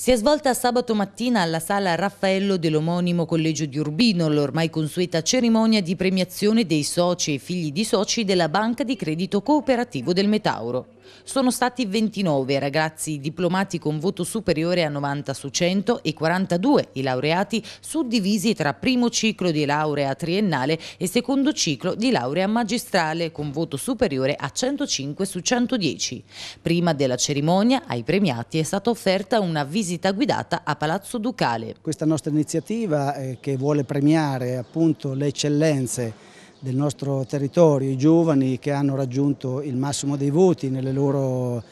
Si è svolta sabato mattina alla sala Raffaello dell'omonimo collegio di Urbino l'ormai consueta cerimonia di premiazione dei soci e figli di soci della Banca di Credito Cooperativo del Metauro. Sono stati 29 ragazzi diplomati con voto superiore a 90 su 100 e 42 i laureati suddivisi tra primo ciclo di laurea triennale e secondo ciclo di laurea magistrale con voto superiore a 105 su 110. Prima della cerimonia ai premiati è stata offerta una visita guidata a Palazzo Ducale. Questa nostra iniziativa eh, che vuole premiare appunto le eccellenze del nostro territorio, i giovani che hanno raggiunto il massimo dei voti nelle loro eh,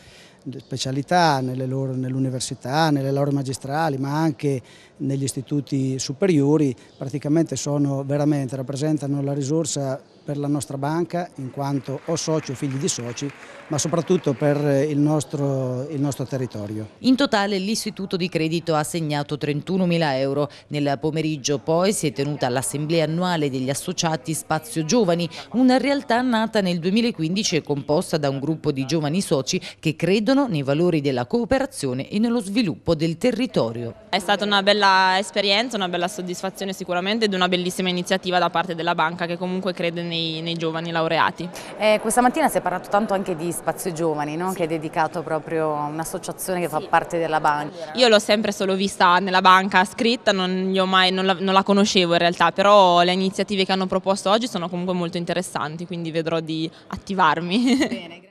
specialità, nell'università, nell nelle lauree magistrali, ma anche negli istituti superiori, praticamente sono veramente, rappresentano la risorsa per la nostra banca in quanto o soci o figli di soci, ma soprattutto per eh, il nostro, il nostro territorio. In totale l'istituto di credito ha assegnato mila euro. Nel pomeriggio poi si è tenuta l'assemblea annuale degli associati Spazio Giovani, una realtà nata nel 2015 e composta da un gruppo di giovani soci che credono nei valori della cooperazione e nello sviluppo del territorio. È stata una bella esperienza, una bella soddisfazione sicuramente ed una bellissima iniziativa da parte della banca che comunque crede nei nei, nei giovani laureati. Eh, questa mattina si è parlato tanto anche di Spazio Giovani, no? sì. che è dedicato proprio a un'associazione che sì. fa parte della banca. Io l'ho sempre solo vista nella banca scritta, non, mai, non, la, non la conoscevo in realtà, però le iniziative che hanno proposto oggi sono comunque molto interessanti, quindi vedrò di attivarmi. Bene,